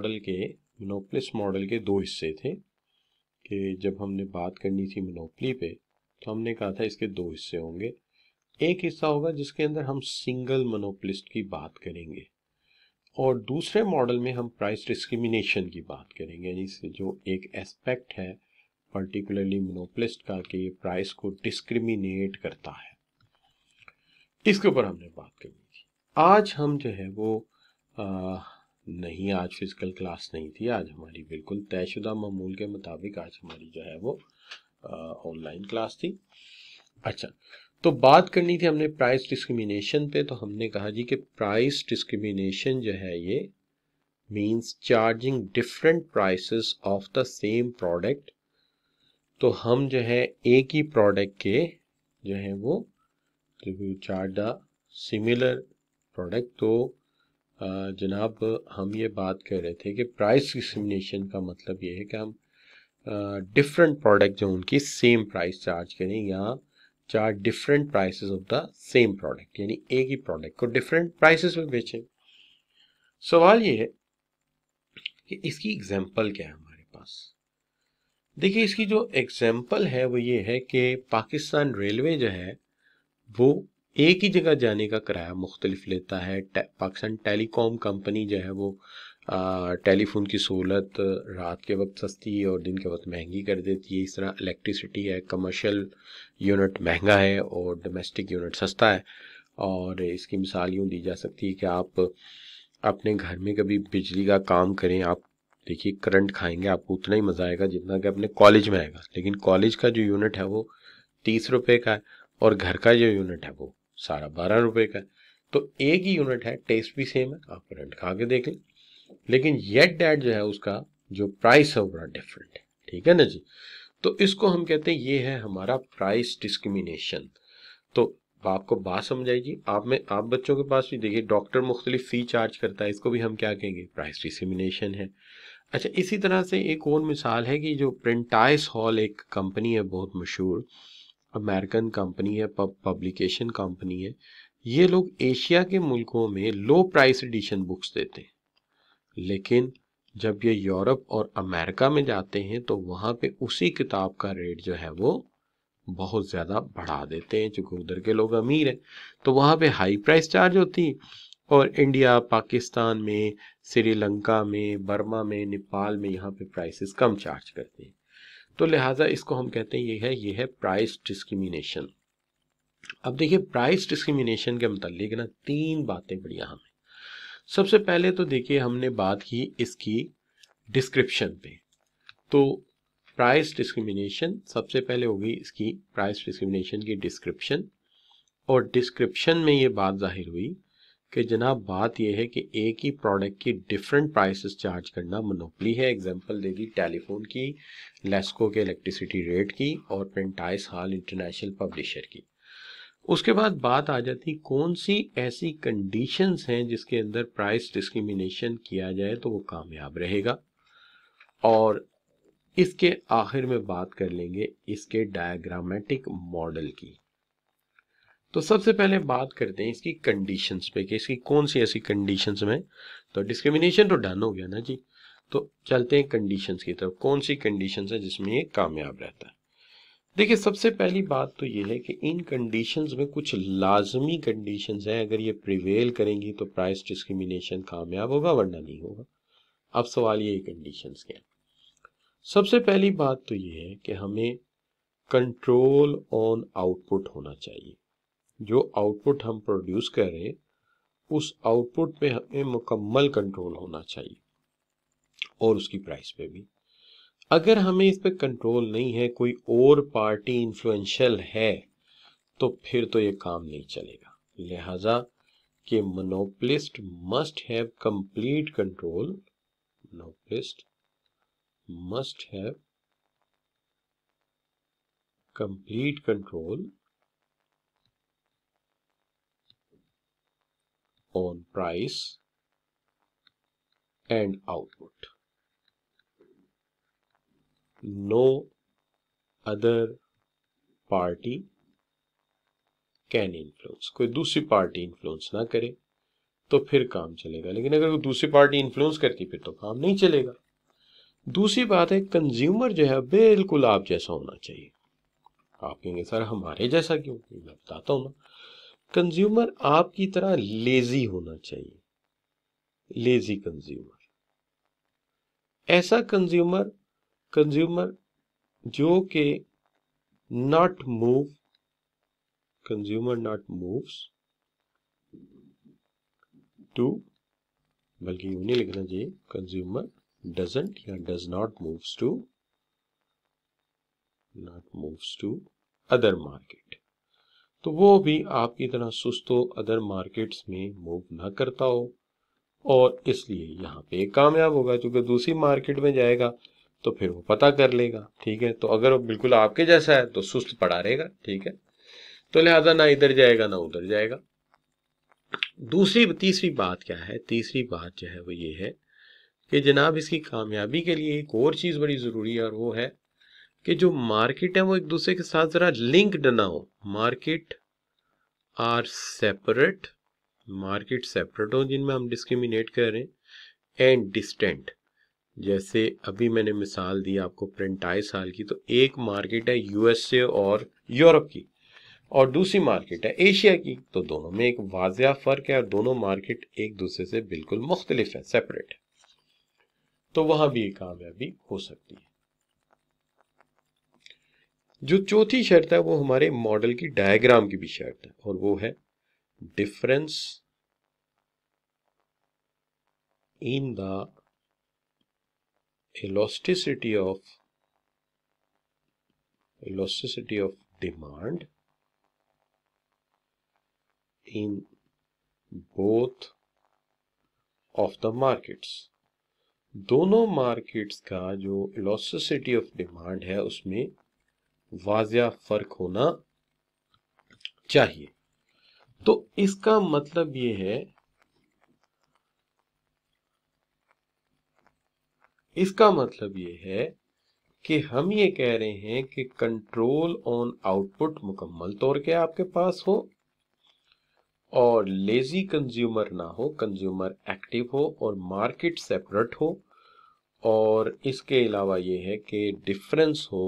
Model के मोनोपलिस model के दो हिस्से थे कि जब हमने बात करनी थी मोनोपली पे तो हमने कहा था इसके दो हिस्से होंगे एक हिस्सा होगा जिसके अंदर हम सिंगल मोनोपलिस्ट की बात करेंगे और दूसरे मॉडल में हम प्राइस डिस्क्रिमिनेशन की बात करेंगे यानी जो एक एस्पेक्ट है पर्टिकुलरली मोनोपलिस्ट का कि ये प्राइस को डिस्क्रिमिनेट करता है इसके ऊपर हमने बात करनी थी आज हम जो है वो आ, नहीं आज फिजिकल क्लास नहीं थी आज हमारी बिल्कुल तयशुदा मामूल के मुताबिक आज हमारी जो है वो ऑनलाइन क्लास थी अच्छा तो बात करनी थी हमने प्राइस डिस्क्रिमिनेशन पे तो हमने कहा जी कि प्राइस डिस्क्रिमिनेशन जो है ये means charging different prices of the same product तो हम जो है एक ही प्रोडक्ट के जो है वो चार्ज द सिमिलर प्रोडक्ट तो जनाब हम ये बात कर रहे थे कि प्राइस डिस्क्रिमिनेशन का मतलब ये है कि हम डिफरेंट प्रोडक्ट जो उनकी सेम प्राइस चार्ज करें या चार different prices of the same product यानी एक ही प्रोडक्ट को डिफरेंट प्राइसेस में बेचें सवाल ये है कि इसकी एग्जांपल क्या है हमारे पास देखिए इसकी जो एग्जांपल है वो ये है कि पाकिस्तान रेलवे जो है वो एक ही जगह जाने का किराया मुख्तलिफ लेता है पाकिस्तान टेलीकॉम कंपनी जो है वो टेलीफोन की सहूलत रात के वक्त सस्ती और दिन के वक्त महंगी कर देती है इस तरह इलेक्ट्रिसिटी है कमर्शियल यूनिट महंगा है और डोमेस्टिक यूनिट सस्ता है और इसकी मिसाल यूँ दी जा सकती है कि आप अपने घर में कभी बिजली का काम करें आप देखिए करंट खाएंगे आपको उतना ही मज़ा आएगा जितना कि अपने कॉलेज में आएगा लेकिन कॉलेज का जो यूनिट है वो तीस रुपये का है और घर का जो यूनिट है वो सारा बारह रुपए का तो एक ही यूनिट है टेस्ट भी सेम है आप रेंट खा के देख लें लेकिन येट डैट जो है उसका जो प्राइस है वो बड़ा डिफरेंट है ठीक है ना जी तो इसको हम कहते हैं ये है हमारा प्राइस डिस्क्रिमिनेशन तो आपको बात समझ जी आप में आप बच्चों के पास भी देखिए डॉक्टर मुख्तलिफ फ़ी चार्ज करता है इसको भी हम क्या कहेंगे प्राइस डिस्क्रिमिनेशन है अच्छा इसी तरह से एक और मिसाल है कि जो प्रिंटाइस हॉल एक कंपनी है बहुत मशहूर अमेरिकन कंपनी है पब पब्लिकेशन कंपनी है ये लोग एशिया के मुल्कों में लो प्राइस एडिशन बुक्स देते हैं लेकिन जब ये यूरोप और अमेरिका में जाते हैं तो वहाँ पे उसी किताब का रेट जो है वो बहुत ज़्यादा बढ़ा देते हैं चूँकि उधर के लोग अमीर हैं तो वहाँ पे हाई प्राइस चार्ज होती और इंडिया पाकिस्तान में श्रीलंका में बर्मा में नेपाल में यहाँ पे प्राइसेस कम चार्ज करते हैं तो लिहाजा इसको हम कहते हैं ये है ये है प्राइस डिस्क्रिमिनेशन अब देखिए प्राइस डिस्क्रिमिनेशन के मतलब ना तीन बातें बड़ी अहम हैं सबसे पहले तो देखिए हमने बात की इसकी डिस्क्रिप्शन पे तो प्राइस डिस्क्रिमिनेशन सबसे पहले होगी इसकी प्राइस डिस्क्रिमिनेशन की डिस्क्रिप्शन और डिस्क्रिप्शन में ये बात जाहिर हुई कि जनाब बात यह है कि एक ही प्रोडक्ट की डिफरेंट प्राइसेस चार्ज करना मनोपली है एग्जांपल दे दी टेलीफोन की लेस्को के इलेक्ट्रिसिटी रेट की और पेंटाइस हाल इंटरनेशनल पब्लिशर की उसके बाद बात आ जाती कौन सी ऐसी कंडीशंस हैं जिसके अंदर प्राइस डिस्क्रिमिनेशन किया जाए तो वो कामयाब रहेगा और इसके आखिर में बात कर लेंगे इसके डायग्रामेटिक मॉडल की तो सबसे पहले बात करते हैं इसकी कंडीशंस पे कि इसकी कौन सी ऐसी कंडीशंस में तो डिस्क्रिमिनेशन तो डन हो गया ना जी तो चलते हैं कंडीशंस की तरफ कौन सी कंडीशंस है जिसमें ये कामयाब रहता है देखिए सबसे पहली बात तो ये है कि इन कंडीशंस में कुछ लाजमी कंडीशंस हैं अगर ये प्रिवेल करेंगी तो प्राइस डिस्क्रिमिनेशन कामयाब होगा वरना नहीं होगा अब सवाल ये कंडीशन क्या है सबसे पहली बात तो ये है कि हमें कंट्रोल ऑन आउटपुट होना चाहिए जो आउटपुट हम प्रोड्यूस करें उस आउटपुट पे हमें मुकम्मल कंट्रोल होना चाहिए और उसकी प्राइस पे भी अगर हमें इस पर कंट्रोल नहीं है कोई और पार्टी इन्फ्लुएंशियल है तो फिर तो ये काम नहीं चलेगा लिहाजा कि monopolist must have complete control monopolist must have complete control on price and output no other party can influence कोई दूसरी पार्टी इन्फ्लुएंस ना करे तो फिर काम चलेगा लेकिन अगर कोई दूसरी पार्टी इन्फ्लुएंस करती फिर तो काम नहीं चलेगा दूसरी बात है कंज्यूमर जो है बिल्कुल आप जैसा होना चाहिए आप कहेंगे सर हमारे जैसा क्यों मैं बताता हूँ ना कंज्यूमर आपकी तरह लेजी होना चाहिए लेजी कंज्यूमर ऐसा कंज्यूमर कंज्यूमर जो कि not move consumer not moves to बल्कि यूं नहीं लिखना चाहिए कंज्यूमर डजेंट या does not moves to not moves to other market तो वो भी आपकी तरह सुस्तो अदर मार्केट्स में मूव ना करता हो और इसलिए यहाँ पे कामयाब होगा क्योंकि दूसरी मार्केट में जाएगा तो फिर वो पता कर लेगा ठीक है तो अगर वो बिल्कुल आपके जैसा है तो सुस्त पड़ा रहेगा ठीक है तो लिहाजा ना इधर जाएगा ना उधर जाएगा दूसरी तीसरी बात क्या है तीसरी बात जो है वो ये है कि जनाब इसकी कामयाबी के लिए एक और चीज़ बड़ी ज़रूरी है और वो है कि जो मार्केट है वो एक दूसरे के साथ ज़रा लिंक्ड ना हो market are separate market separate हो जिनमें हम डिस्क्रिमिनेट कर रहे हैं एंड डिस्टेंट जैसे अभी मैंने मिसाल दी आपको प्रिंट आई साल की तो एक मार्केट है यूएसए और यूरोप की और दूसरी मार्केट है एशिया की तो दोनों में एक वाजिया फ़र्क है और दोनों मार्केट एक दूसरे से बिल्कुल मुख्तलिफ है सेपरेट है तो वहां भी ये कामयाबी हो सकती है जो चौथी शर्त है वो हमारे मॉडल की डायग्राम की भी शर्त है और वो है difference in the elasticity of elasticity of demand in both of the markets दोनों मार्केट्स का जो इलास्टिसिटी ऑफ डिमांड है उसमें वाजिया फर्क होना चाहिए तो इसका मतलब यह है इसका मतलब यह है कि हम ये कह रहे हैं कि कंट्रोल ऑन आउटपुट मुकम्मल तौर के आपके पास हो और लेजी कंज्यूमर ना हो कंज्यूमर एक्टिव हो और मार्केट सेपरेट हो और इसके अलावा ये है कि डिफरेंस हो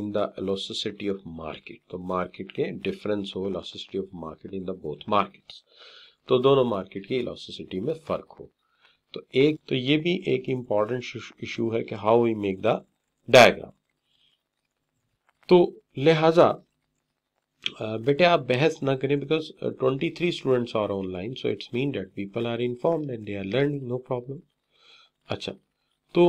in the elasticity of market तो मार्केट के डिफरेंस हो elasticity of market in the both markets तो दोनों मार्केट की एलोसिसिटी में फ़र्क हो तो एक तो ये भी एक इम्पॉर्टेंट इशू है कि how we make the diagram तो लिहाजा बेटे आप बहस ना करें because twenty three students are online so it's mean that people are inform and they are learning no problem अच्छा तो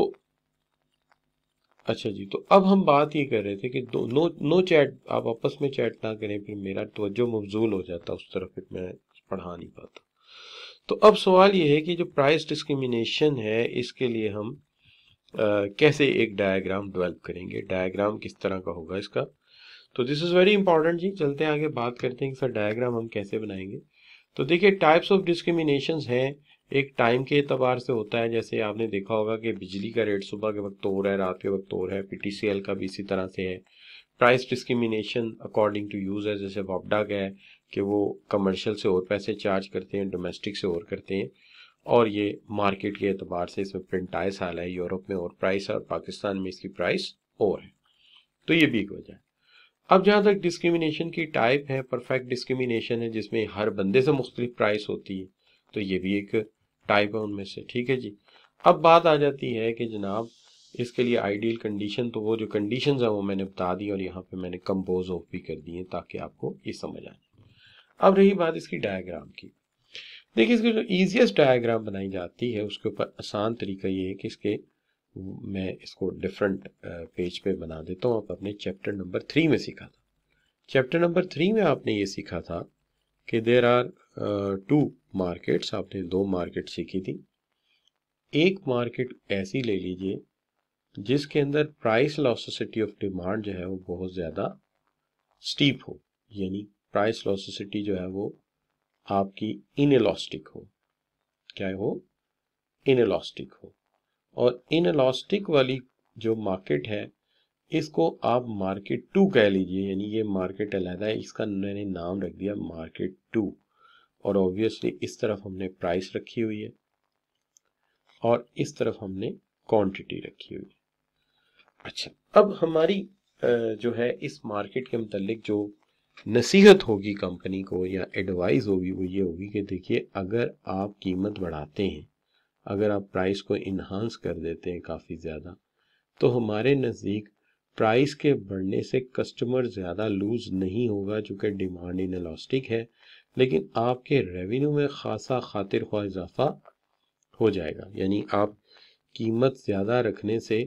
अच्छा जी तो अब हम बात ये कर रहे थे कि दो नो नो चैट आप आपस में चैट ना करें फिर मेरा तवज्जो मफजूल हो जाता उस तरफ फिर मैं पढ़ा नहीं पाता तो अब सवाल ये है कि जो प्राइस डिस्क्रिमिनेशन है इसके लिए हम आ, कैसे एक डायग्राम डेवलप करेंगे डायग्राम किस तरह का होगा इसका तो दिस इज़ वेरी इंपॉर्टेंट जी चलते हैं आगे बात करते हैं कि सर डायग्राम हम कैसे बनाएंगे तो देखिए टाइप्स ऑफ डिस्क्रिमिनेशन हैं एक टाइम के अतबार से होता है जैसे आपने देखा होगा कि बिजली का रेट सुबह के वक्त और है रात के वक्त और है पी का भी इसी तरह से है price discrimination according to use है जैसे वापडा का है कि वो कमर्शियल से और पैसे चार्ज करते हैं डोमेस्टिक से और करते हैं और ये मार्केट के अतबार से इसमें प्रिंटाइस हाल है यूरोप में और प्राइस है और पाकिस्तान में इसकी प्राइस और है तो ये भी एक वजह है अब जहाँ तक डिस्क्रिमिनेशन की टाइप है परफेक्ट डिस्क्रिमिनेशन है जिसमें हर बंदे से मुख्तलिफ प्राइस होती है तो ये भी एक टाइप है उनमें से ठीक है जी अब बात आ जाती है कि जनाब इसके लिए आइडियल कंडीशन तो वो जो कंडीशंस हैं वो मैंने बता दी और यहाँ पे मैंने कंपोज ऑफ भी कर दिए ताकि आपको ये समझ आ जाए अब रही बात इसकी डायग्राम की देखिए इसकी जो ईजिएस्ट डायग्राम बनाई जाती है उसके ऊपर आसान तरीका ये है कि इसके मैं इसको डिफरेंट पेज पे बना देता हूँ आप अपने चैप्टर नंबर थ्री में सीखा था चैप्टर नंबर थ्री में आपने ये सीखा था कि देर आर टू मार्केट्स आपने दो मार्केट सीखी थी एक मार्केट ऐसी ले लीजिए जिसके अंदर प्राइस लॉसिसिटी ऑफ डिमांड जो है वो बहुत ज़्यादा स्टीप हो यानी प्राइस लॉसिसिटी जो है वो आपकी इनएलास्टिक हो क्या हो इनएलास्टिक हो और इनएलास्टिक वाली जो मार्केट है इसको आप मार्केट टू कह लीजिए यानी ये मार्केट अलहदा है इसका मैंने नाम रख दिया मार्केट टू और ऑब्वियसली इस तरफ हमने प्राइस रखी हुई है और इस तरफ हमने क्वांटिटी रखी हुई है अच्छा अब हमारी जो है इस मार्केट के मतलब जो नसीहत होगी कंपनी को या एडवाइस होगी वो ये होगी कि देखिए अगर आप कीमत बढ़ाते हैं अगर आप प्राइस को इन्हांस कर देते हैं काफ़ी ज़्यादा तो हमारे नज़दीक प्राइस के बढ़ने से कस्टमर ज़्यादा लूज़ नहीं होगा चूँकि डिमांड इन इलास्टिक है लेकिन आपके रेवेन्यू में खासा खातिर ख्वा इजाफा हो जाएगा यानी आप कीमत ज़्यादा रखने से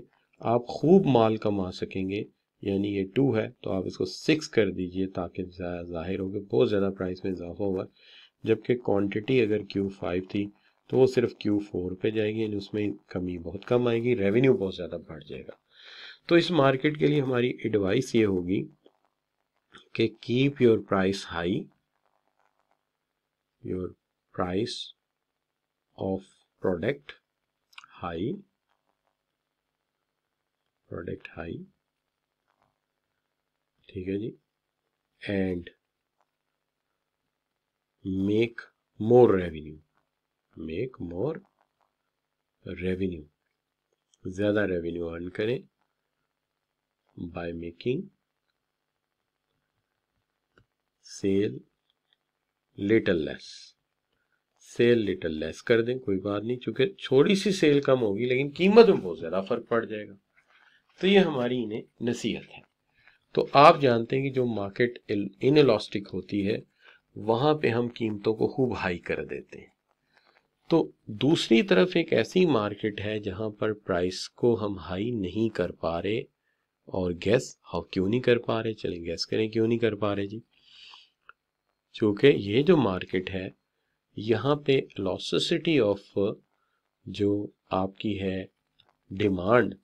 आप खूब माल कमा सकेंगे यानी ये टू है तो आप इसको सिक्स कर दीजिए ताकि जाहिर हो कि बहुत ज़्यादा प्राइस में इजाफा हुआ जबकि क्वान्टिटी अगर क्यू फाइव थी तो वो सिर्फ क्यू फोर पर जाएगी यानी उसमें कमी बहुत कम आएगी रेवेन्यू बहुत ज़्यादा बढ़ जाएगा तो इस मार्केट के लिए हमारी एडवाइस ये होगी कि keep your price high your price of product high product high ठीक है जी and make more revenue make more revenue ज़्यादा रेवेन्यू अर्न करें by making sale little less sale little less कर दें कोई बात नहीं चूंकि छोटी सी सेल कम होगी लेकिन कीमत में बहुत ज़्यादा फ़र्क पड़ जाएगा तो ये हमारी इन्हें नसीहत है तो आप जानते हैं कि जो मार्केट इन इलास्टिक होती है वहां पे हम कीमतों को खूब हाई कर देते हैं तो दूसरी तरफ एक ऐसी मार्केट है जहां पर प्राइस को हम हाई नहीं कर पा रहे और गैस हाउ क्यों नहीं कर पा रहे चलें गैस करें क्यों नहीं कर पा रहे जी चूँकि ये जो मार्केट है यहाँ पे लॉसिसिटी ऑफ जो आपकी है डिमांड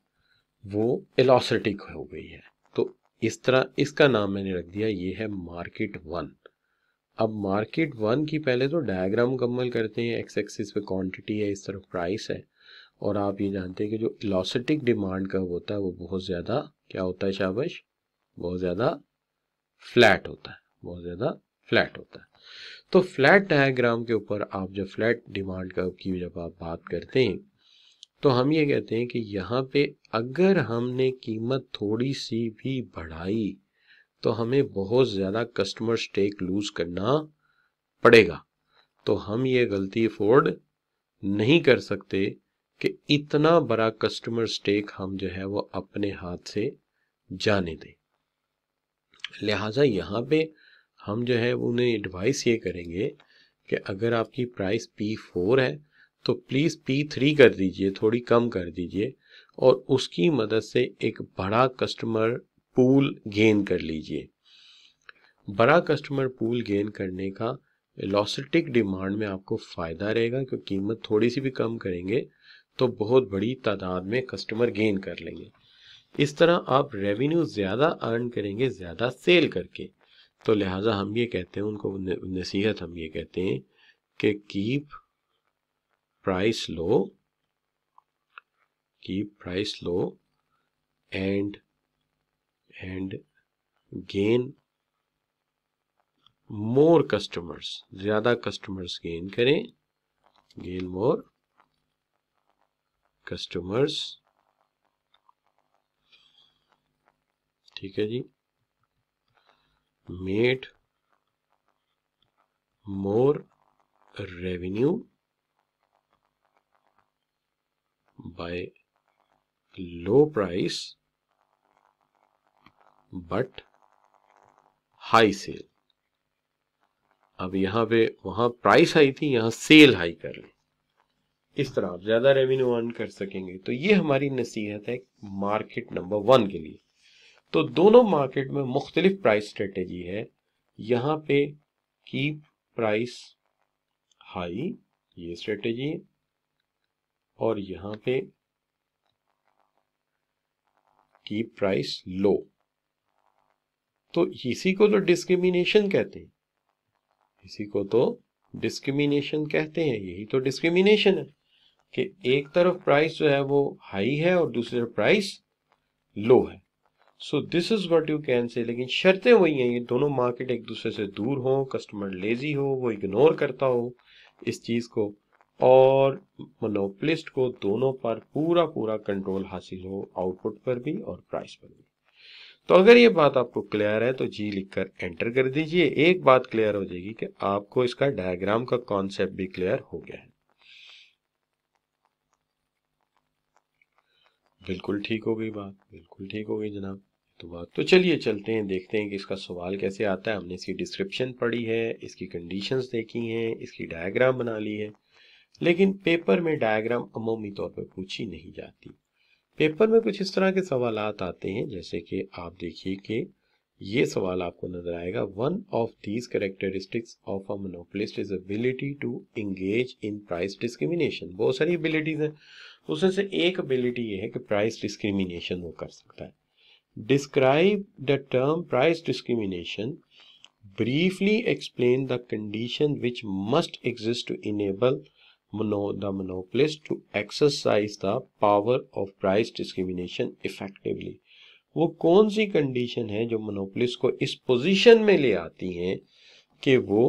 वो एलॉसिटिक हो गई है तो इस तरह इसका नाम मैंने रख दिया ये है मार्केट वन अब मार्केट वन की पहले तो डायग्राम मुकम्मल करते हैं एक्स एक्सिस पे क्वांटिटी है इस तरफ प्राइस है और आप ये जानते हैं कि जो इलास्टिक डिमांड का होता है वो बहुत ज़्यादा क्या होता है शाबाश बहुत ज़्यादा फ्लैट होता है बहुत ज़्यादा फ्लैट होता है तो फ्लैट डायग्राम के ऊपर आप जब फ्लैट डिमांड कर्व की जब आप बात करते हैं तो हम ये कहते हैं कि यहाँ पे अगर हमने कीमत थोड़ी सी भी बढ़ाई तो हमें बहुत ज़्यादा कस्टमर स्टेक लूज़ करना पड़ेगा तो हम ये गलती अफोर्ड नहीं कर सकते कि इतना बड़ा कस्टमर स्टेक हम जो है वो अपने हाथ से जाने दें लिहाजा यहाँ पे हम जो है उन्हें एडवाइस ये करेंगे कि अगर आपकी प्राइस पी फोर है तो प्लीज़ पी थ्री कर दीजिए थोड़ी कम कर दीजिए और उसकी मदद से एक बड़ा कस्टमर पूल गेन कर लीजिए बड़ा कस्टमर पूल गेन करने का लॉसिटिक डिमांड में आपको फ़ायदा रहेगा क्योंकि कीमत थोड़ी सी भी कम करेंगे तो बहुत बड़ी तादाद में कस्टमर गेन कर लेंगे इस तरह आप रेवेन्यू ज़्यादा अर्न करेंगे ज़्यादा सेल करके तो लिहाजा हम ये कहते हैं उनको नसीहत हम ये कहते हैं कि keep price low keep price low and and gain more customers ज़्यादा कस्टमर्स गेन करें गेन मोर कस्टमर्स ठीक है जी made more revenue by low price but high sale अब यहां पे वहां प्राइस हाई थी यहां सेल हाई कर ली इस तरह आप ज़्यादा रेवेन्यू अर्न कर सकेंगे तो ये हमारी नसीहत है मार्केट नंबर वन के लिए तो दोनों मार्केट में मुख्तलिफ प्राइस स्ट्रेटेजी है यहाँ पे कीप प्राइस हाई ये स्ट्रेटेजी है और यहां पे कीप प्राइस लो तो इसी को तो डिस्क्रिमिनेशन कहते हैं इसी को तो डिस्क्रिमिनेशन कहते हैं यही तो डिस्क्रिमिनेशन है कि एक तरफ प्राइस जो है वो हाई है और दूसरी तरफ प्राइस लो है so this is what you can say लेकिन शर्तें वही हैं ये दोनों मार्केट एक दूसरे से दूर हो कस्टमर लेजी हो वो इग्नोर करता हो इस चीज़ को और मोनोपलिस्ट को दोनों पर पूरा पूरा कंट्रोल हासिल हो आउटपुट पर भी और प्राइस पर भी तो अगर ये बात आपको क्लियर है तो जी लिखकर एंटर कर दीजिए एक बात क्लियर हो जाएगी कि आपको इसका डायग्राम का कॉन्सेप्ट भी क्लियर हो गया है बिल्कुल ठीक हो गई बात बिल्कुल ठीक हो गई जनाब तो बात तो चलिए चलते हैं देखते हैं कि इसका सवाल कैसे आता है हमने इसकी डिस्क्रिप्शन पढ़ी है इसकी कंडीशंस देखी हैं इसकी डायग्राम बना ली है लेकिन पेपर में डायग्राम अमूमी तौर पर पूछी नहीं जाती पेपर में कुछ इस तरह के सवाल आते हैं जैसे कि आप देखिए कि ये सवाल आपको नजर आएगा one of these characteristics of a monopolist is ability to engage in price discrimination बहुत सारी एबिलिटीज हैं उसमें से एक एबिलिटी ये है कि प्राइस डिस्क्रिमिनेशन वो कर सकता है describe the term price discrimination briefly explain the condition which must exist to enable the monopolist to exercise the power of price discrimination effectively वो कौन सी कंडीशन है जो मोनोपोलिस्ट को इस पोजीशन में ले आती हैं कि वो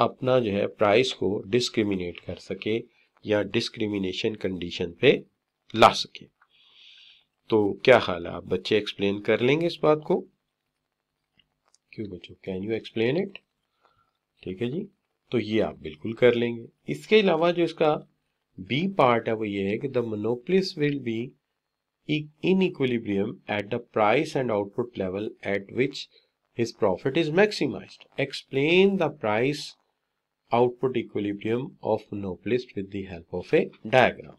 अपना जो है प्राइस को डिस्क्रिमिनेट कर सके या डिस्क्रिमिनेशन कंडीशन पे ला सके तो क्या हाल है आप बच्चे एक्सप्लेन कर लेंगे इस बात को क्यों बच्चों कैन यू एक्सप्लेन इट ठीक है जी तो ये आप बिल्कुल कर लेंगे इसके अलावा जो इसका बी पार्ट है वो ये है कि the monopolist will be in equilibrium at the price and output level at which his profit is maximized. Explain the price output equilibrium of monopolist with the help of a diagram.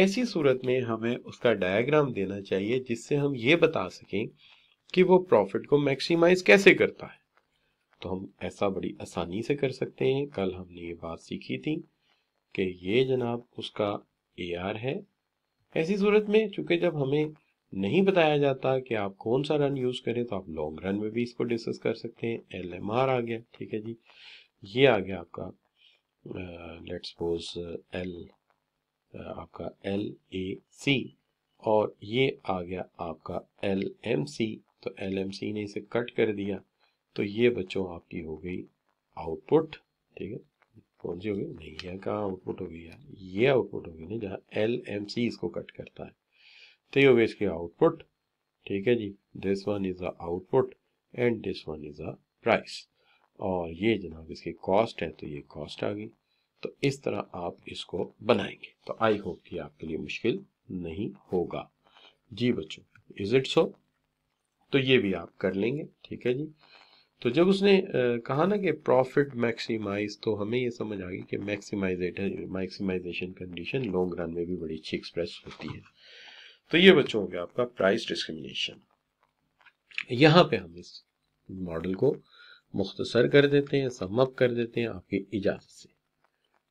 ऐसी सूरत में हमें उसका diagram देना चाहिए जिससे हम ये बता सकें कि वो प्रॉफिट को मैक्सिमाइज कैसे करता है तो हम ऐसा बड़ी आसानी से कर सकते हैं कल हमने ये बात सीखी थी कि ये जनाब उसका ए है ऐसी सूरत में चूंकि जब हमें नहीं बताया जाता कि आप कौन सा रन यूज़ करें तो आप लॉन्ग रन में भी इसको डिस्कस कर सकते हैं एल एम आर आ गया ठीक है जी ये आ गया आपका लेट सपोज एल आपका एल ए सी और ये आ गया आपका एल एम सी तो एल एम सी ने इसे कट कर दिया तो ये बच्चों आपकी हो गई आउटपुट ठीक है कौन सी हो गई नहीं है कहाँ आउटपुट हो गई यार ये आउटपुट हो गई ना जहाँ एल एम सी इसको कट करता है तो ये हो गया आउटपुट ठीक है जी this one is the output and this one is the price और ये जनाब इसकी कॉस्ट है तो ये कॉस्ट आ गई तो इस तरह आप इसको बनाएंगे तो आई होप कि आपके लिए मुश्किल नहीं होगा जी बच्चों इज़ इट सो तो ये भी आप कर लेंगे ठीक है जी तो जब उसने कहा ना कि प्रॉफिट मैक्सिमाइज तो हमें ये समझ आ गई कि मैक्सिमाइजेटर मैक्सिमाइजेशन कंडीशन लॉन्ग रन में भी बड़ी अच्छी एक्सप्रेस होती है तो ये बच्चों हो गया आपका प्राइस डिस्क्रिमिनेशन यहाँ पे हम इस मॉडल को मुख्तसर कर देते हैं समअप कर देते हैं आपकी इजाज़त से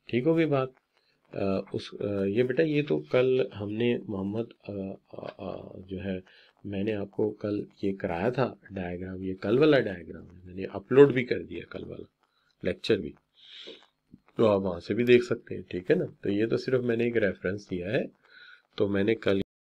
ठीक हो गई बात आ, उस आ, ये बेटा ये तो कल हमने मोहम्मद जो है मैंने आपको कल ये कराया था डायग्राम ये कल वाला डायग्राम है मैंने अपलोड भी कर दिया कल वाला लेक्चर भी तो आप वहां से भी देख सकते हैं ठीक है ना तो ये तो सिर्फ मैंने एक रेफरेंस दिया है तो मैंने कल